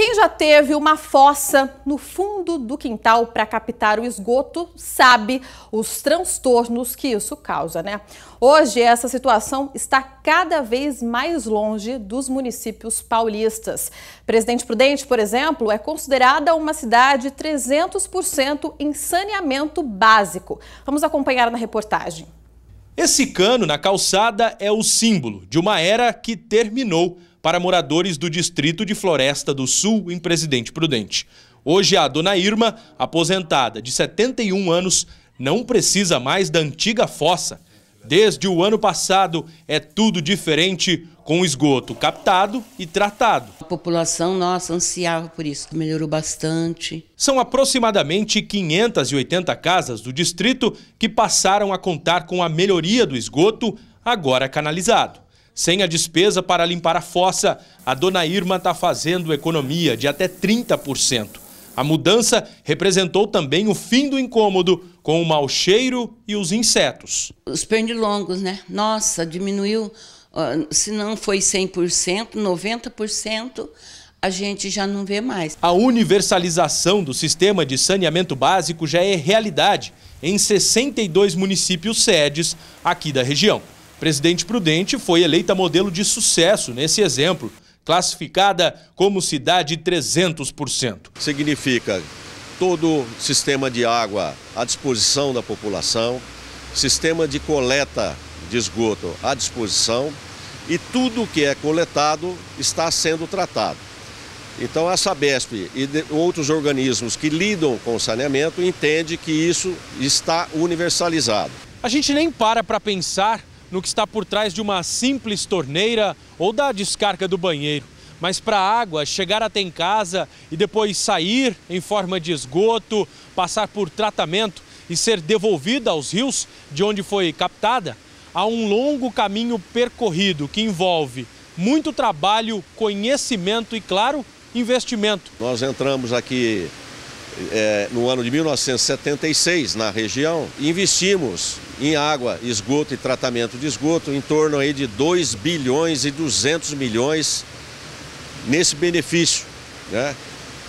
Quem já teve uma fossa no fundo do quintal para captar o esgoto sabe os transtornos que isso causa, né? Hoje, essa situação está cada vez mais longe dos municípios paulistas. Presidente Prudente, por exemplo, é considerada uma cidade 300% em saneamento básico. Vamos acompanhar na reportagem. Esse cano na calçada é o símbolo de uma era que terminou para moradores do distrito de Floresta do Sul, em Presidente Prudente. Hoje, a dona Irma, aposentada de 71 anos, não precisa mais da antiga fossa. Desde o ano passado, é tudo diferente, com esgoto captado e tratado. A população nossa ansiava por isso, melhorou bastante. São aproximadamente 580 casas do distrito que passaram a contar com a melhoria do esgoto, agora canalizado. Sem a despesa para limpar a fossa, a dona Irma está fazendo economia de até 30%. A mudança representou também o fim do incômodo com o mau cheiro e os insetos. Os pernilongos, né? Nossa, diminuiu, se não foi 100%, 90% a gente já não vê mais. A universalização do sistema de saneamento básico já é realidade em 62 municípios sedes aqui da região. Presidente Prudente foi eleita modelo de sucesso nesse exemplo, classificada como cidade 300%. Significa todo sistema de água à disposição da população, sistema de coleta de esgoto à disposição e tudo que é coletado está sendo tratado. Então a Sabesp e outros organismos que lidam com saneamento entende que isso está universalizado. A gente nem para para pensar no que está por trás de uma simples torneira ou da descarga do banheiro. Mas para a água chegar até em casa e depois sair em forma de esgoto, passar por tratamento e ser devolvida aos rios de onde foi captada, há um longo caminho percorrido que envolve muito trabalho, conhecimento e, claro, investimento. Nós entramos aqui é, no ano de 1976 na região, investimos em água, esgoto e tratamento de esgoto em torno aí de 2 bilhões e 200 milhões nesse benefício. Né?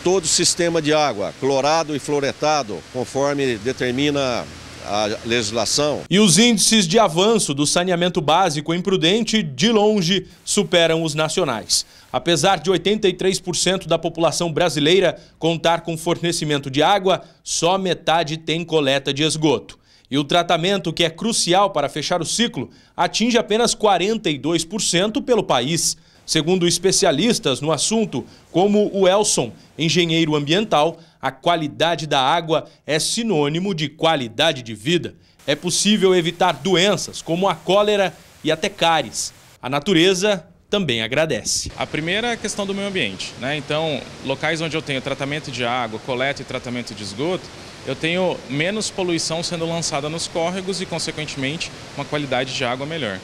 Todo o sistema de água, clorado e fluoretado, conforme determina a legislação. E os índices de avanço do saneamento básico imprudente, de longe, superam os nacionais. Apesar de 83% da população brasileira contar com fornecimento de água, só metade tem coleta de esgoto. E o tratamento, que é crucial para fechar o ciclo, atinge apenas 42% pelo país. Segundo especialistas no assunto, como o Elson, engenheiro ambiental, a qualidade da água é sinônimo de qualidade de vida. É possível evitar doenças como a cólera e até cáries. A natureza também agradece. A primeira é a questão do meio ambiente. Né? Então, locais onde eu tenho tratamento de água, coleta e tratamento de esgoto, eu tenho menos poluição sendo lançada nos córregos e, consequentemente, uma qualidade de água melhor.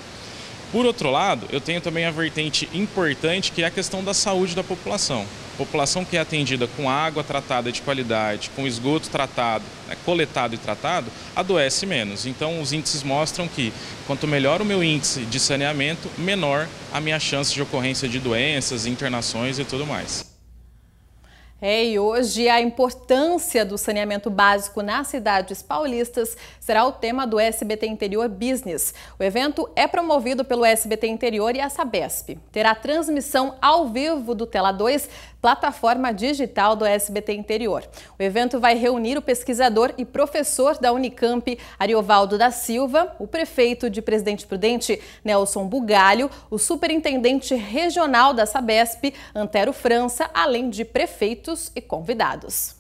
Por outro lado, eu tenho também a vertente importante que é a questão da saúde da população. A população que é atendida com água tratada de qualidade, com esgoto tratado, né, coletado e tratado, adoece menos. Então, os índices mostram que quanto melhor o meu índice de saneamento, menor a minha chance de ocorrência de doenças, internações e tudo mais. É, e hoje a importância do saneamento básico nas cidades paulistas será o tema do SBT Interior Business. O evento é promovido pelo SBT Interior e a Sabesp. Terá transmissão ao vivo do Tela 2 plataforma digital do SBT Interior. O evento vai reunir o pesquisador e professor da Unicamp, Ariovaldo da Silva, o prefeito de Presidente Prudente, Nelson Bugalho, o superintendente regional da Sabesp, Antero França, além de prefeitos e convidados.